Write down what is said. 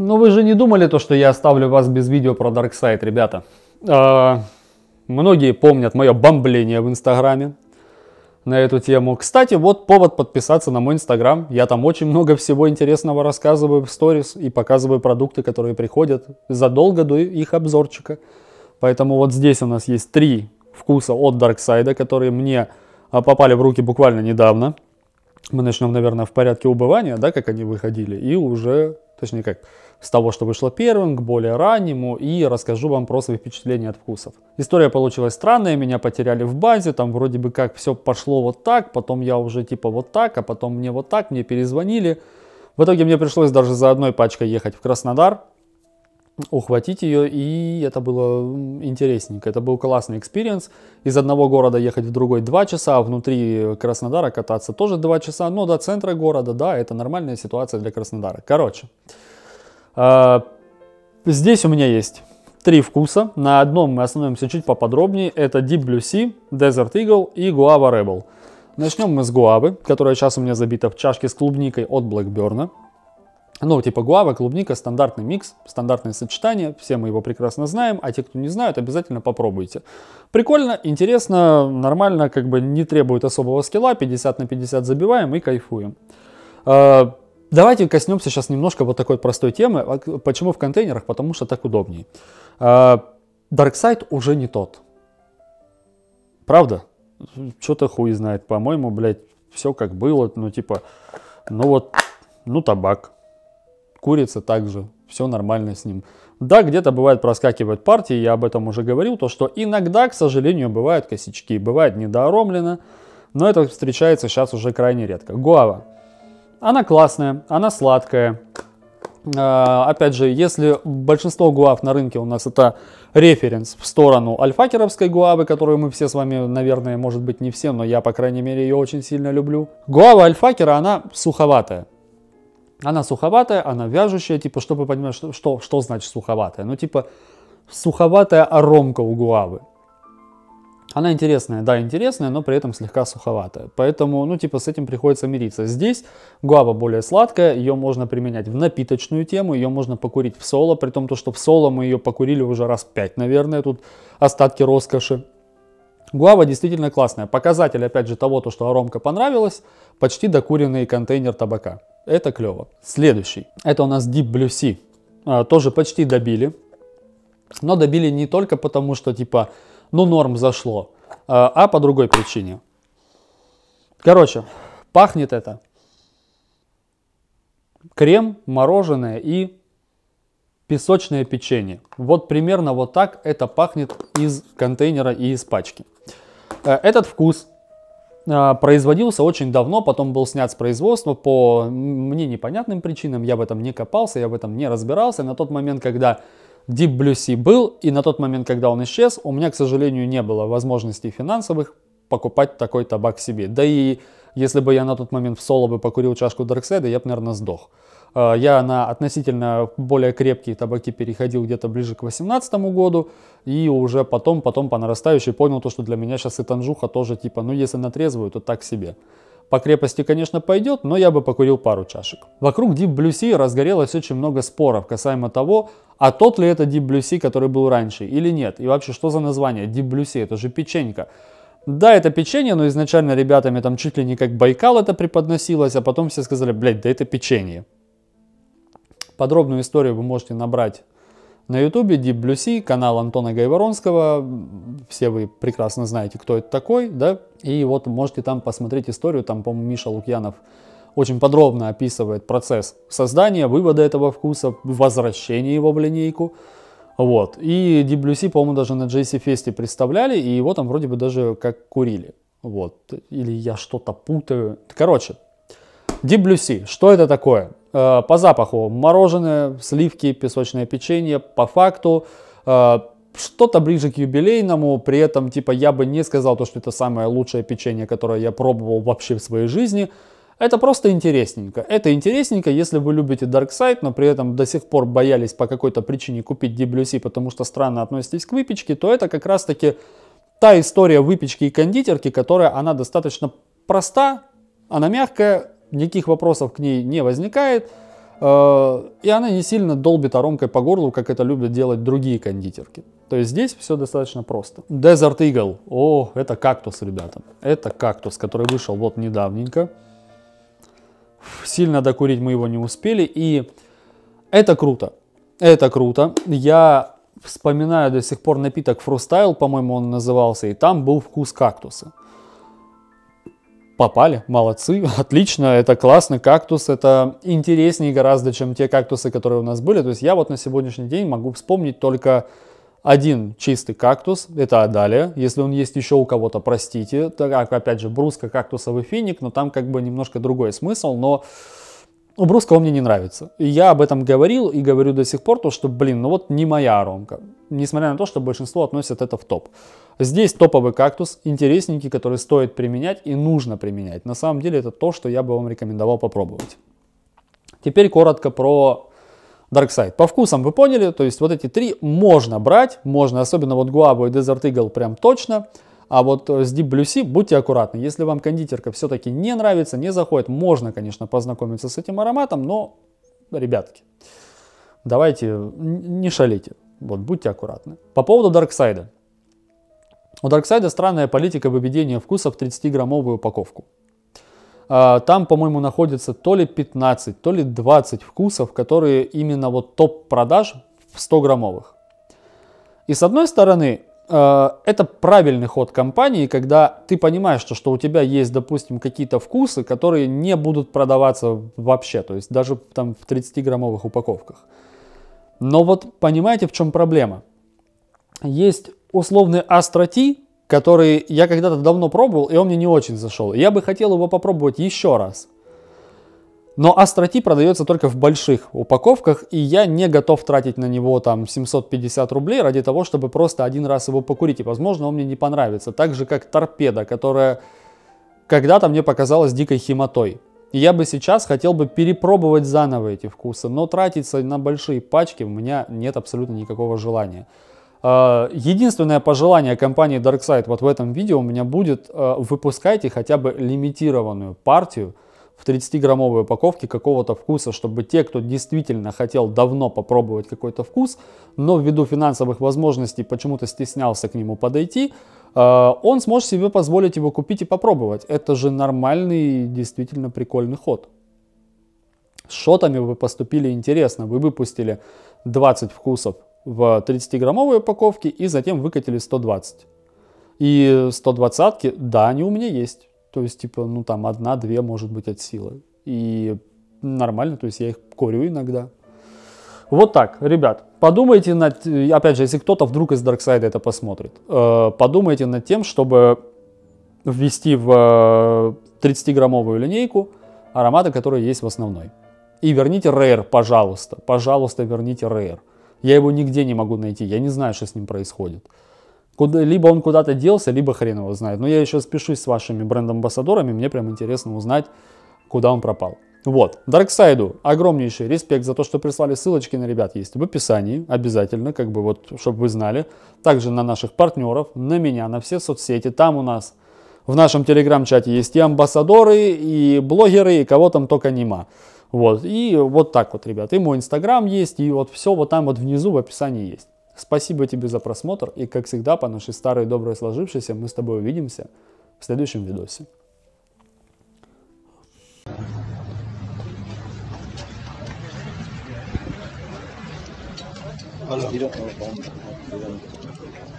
Но вы же не думали то, что я оставлю вас без видео про Dark Side, ребята. А, многие помнят мое бомбление в Инстаграме на эту тему. Кстати, вот повод подписаться на мой Инстаграм. Я там очень много всего интересного рассказываю в сторис и показываю продукты, которые приходят задолго до их обзорчика. Поэтому вот здесь у нас есть три вкуса от Dark Side, которые мне а, попали в руки буквально недавно. Мы начнем, наверное, в порядке убывания, да, как они выходили, и уже точнее как, с того, что вышло первым, к более раннему, и расскажу вам про свои впечатления от вкусов. История получилась странная, меня потеряли в базе, там вроде бы как все пошло вот так, потом я уже типа вот так, а потом мне вот так, мне перезвонили. В итоге мне пришлось даже за одной пачкой ехать в Краснодар, ухватить ее, и это было интересненько. Это был классный экспириенс. Из одного города ехать в другой 2 часа, а внутри Краснодара кататься тоже 2 часа, но до центра города, да, это нормальная ситуация для Краснодара. Короче, а, здесь у меня есть три вкуса. На одном мы остановимся чуть поподробнее. Это Deep Blue Sea, Desert Eagle и Guava Rebel. Начнем мы с гуавы, которая сейчас у меня забита в чашке с клубникой от Blackburn. Ну, типа гуава, клубника, стандартный микс, стандартное сочетание, все мы его прекрасно знаем, а те, кто не знают, обязательно попробуйте. Прикольно, интересно, нормально, как бы не требует особого скилла, 50 на 50 забиваем и кайфуем. А, давайте коснемся сейчас немножко вот такой простой темы. А почему в контейнерах? Потому что так удобнее. Darkside а, уже не тот. Правда? Что-то хуй знает. По-моему, блядь, все как было. Ну, типа, ну вот, ну табак курица также все нормально с ним. Да, где-то бывает проскакивать партии, я об этом уже говорил, то что иногда, к сожалению, бывают косячки, бывает недооромлено, но это встречается сейчас уже крайне редко. Гуава. Она классная, она сладкая. А, опять же, если большинство гуав на рынке у нас это референс в сторону альфакеровской гуавы, которую мы все с вами, наверное, может быть не все, но я, по крайней мере, ее очень сильно люблю. Гуава альфакера, она суховатая. Она суховатая, она вяжущая, типа, чтобы понимать, что, что, что значит суховатая. Ну, типа, суховатая аромка у гуавы. Она интересная, да, интересная, но при этом слегка суховатая. Поэтому, ну, типа, с этим приходится мириться. Здесь гуава более сладкая, ее можно применять в напиточную тему, ее можно покурить в соло, при том, то, что в соло мы ее покурили уже раз пять, наверное, тут остатки роскоши. Гуава действительно классная. Показатель, опять же, того, то, что аромка понравилась, почти докуренный контейнер табака. Это клево. Следующий. Это у нас Deep Blue Sea. А, тоже почти добили. Но добили не только потому, что типа, ну норм зашло, а, а по другой причине. Короче, пахнет это крем, мороженое и песочное печенье. Вот примерно вот так это пахнет из контейнера и из пачки. Э, этот вкус э, производился очень давно, потом был снят с производства по мне непонятным причинам, я в этом не копался, я в этом не разбирался. На тот момент, когда Deep Blue Sea был, и на тот момент, когда он исчез, у меня, к сожалению, не было возможностей финансовых покупать такой табак себе. Да и если бы я на тот момент в соло бы покурил чашку Дарксайда, я бы, наверное, сдох. А, я на относительно более крепкие табаки переходил где-то ближе к 2018 году, и уже потом, потом по нарастающей понял то, что для меня сейчас и танжуха тоже типа, ну если на трезвую, то так себе. По крепости, конечно, пойдет, но я бы покурил пару чашек. Вокруг Deep Blue Sea разгорелось очень много споров касаемо того, а тот ли это Deep Blue Sea, который был раньше, или нет. И вообще, что за название? Deep Blue Sea, это же печенька. Да, это печенье, но изначально ребятами там чуть ли не как Байкал это преподносилось, а потом все сказали, блядь, да это печенье. Подробную историю вы можете набрать на ютубе Deep Blue Sea, канал Антона Гайворонского. Все вы прекрасно знаете, кто это такой, да? И вот можете там посмотреть историю, там, по-моему, Миша Лукьянов очень подробно описывает процесс создания, вывода этого вкуса, возвращения его в линейку – вот. И DWC, по-моему, даже на JC фесте представляли, и его там вроде бы даже как курили. Вот. Или я что-то путаю. Короче, DWC. Что это такое? Э, по запаху мороженое, сливки, песочное печенье. По факту э, что-то ближе к юбилейному, при этом, типа, я бы не сказал то, что это самое лучшее печенье, которое я пробовал вообще в своей жизни, это просто интересненько. Это интересненько, если вы любите Dark Side, но при этом до сих пор боялись по какой-то причине купить DWC, потому что странно относитесь к выпечке, то это как раз таки та история выпечки и кондитерки, которая она достаточно проста, она мягкая, никаких вопросов к ней не возникает, э, и она не сильно долбит аромкой по горлу, как это любят делать другие кондитерки. То есть здесь все достаточно просто. Desert Eagle. О, это кактус, ребята. Это кактус, который вышел вот недавненько сильно докурить мы его не успели. И это круто. Это круто. Я вспоминаю до сих пор напиток Фрустайл, по-моему, он назывался, и там был вкус кактуса. Попали, молодцы, отлично, это классно, кактус, это интереснее гораздо, чем те кактусы, которые у нас были. То есть я вот на сегодняшний день могу вспомнить только один чистый кактус, это Адалия, если он есть еще у кого-то, простите. Так, а, опять же, бруска, кактусовый финик, но там как бы немножко другой смысл, но у бруска он мне не нравится. И я об этом говорил и говорю до сих пор, то что, блин, ну вот не моя аромка. Несмотря на то, что большинство относят это в топ. Здесь топовый кактус, интересненький, который стоит применять и нужно применять. На самом деле это то, что я бы вам рекомендовал попробовать. Теперь коротко про Dark Side. По вкусам вы поняли, то есть вот эти три можно брать, можно, особенно вот Guavo и Desert Eagle прям точно. А вот э, с Deep Blue Sea будьте аккуратны. Если вам кондитерка все-таки не нравится, не заходит, можно, конечно, познакомиться с этим ароматом, но, ребятки, давайте не шалите. Вот, будьте аккуратны. По поводу Дарксайда. У Дарксайда странная политика выведения вкуса в 30-граммовую упаковку. А, там, по-моему, находится то ли 15, то ли 20 вкусов, которые именно вот топ продаж 100 граммовых. И с одной стороны, а, это правильный ход компании, когда ты понимаешь, что, что у тебя есть, допустим, какие-то вкусы, которые не будут продаваться вообще, то есть даже там в 30-граммовых упаковках. Но вот понимаете, в чем проблема? Есть условный астроти который я когда-то давно пробовал, и он мне не очень зашел. Я бы хотел его попробовать еще раз. Но астроти продается только в больших упаковках, и я не готов тратить на него там 750 рублей ради того, чтобы просто один раз его покурить. И, возможно, он мне не понравится. Так же, как торпеда, которая когда-то мне показалась дикой химотой. я бы сейчас хотел бы перепробовать заново эти вкусы, но тратиться на большие пачки у меня нет абсолютно никакого желания. Э, единственное пожелание компании DarkSide вот в этом видео у меня будет, э, выпускайте хотя бы лимитированную партию в 30-граммовой упаковке какого-то вкуса, чтобы те, кто действительно хотел давно попробовать какой-то вкус, но ввиду финансовых возможностей почему-то стеснялся к нему подойти, э, он сможет себе позволить его купить и попробовать. Это же нормальный, действительно прикольный ход. С шотами вы поступили интересно, вы выпустили 20 вкусов в 30-граммовой упаковке и затем выкатили 120. И 120-ки, да, они у меня есть. То есть, типа, ну там одна-две может быть от силы. И нормально, то есть я их корю иногда. Вот так, ребят, подумайте над, э, опять же, если кто-то вдруг из Darkside это посмотрит, э, подумайте над тем, чтобы ввести в 30-граммовую э, линейку ароматы, которые есть в основной. И верните Rare, пожалуйста, пожалуйста, верните Rare. Я его нигде не могу найти, я не знаю, что с ним происходит. Куда, либо он куда-то делся, либо хрен его знает. Но я еще спешусь с вашими бренд-амбассадорами, мне прям интересно узнать, куда он пропал. Вот, Дарксайду огромнейший респект за то, что прислали ссылочки на ребят есть в описании, обязательно, как бы вот, чтобы вы знали. Также на наших партнеров, на меня, на все соцсети, там у нас в нашем телеграм-чате есть и амбассадоры, и блогеры, и кого там только нема. Вот, и вот так вот, ребят. И мой инстаграм есть, и вот все вот там вот внизу в описании есть. Спасибо тебе за просмотр, и как всегда, по нашей старой доброй сложившейся, мы с тобой увидимся в следующем видосе. Hello.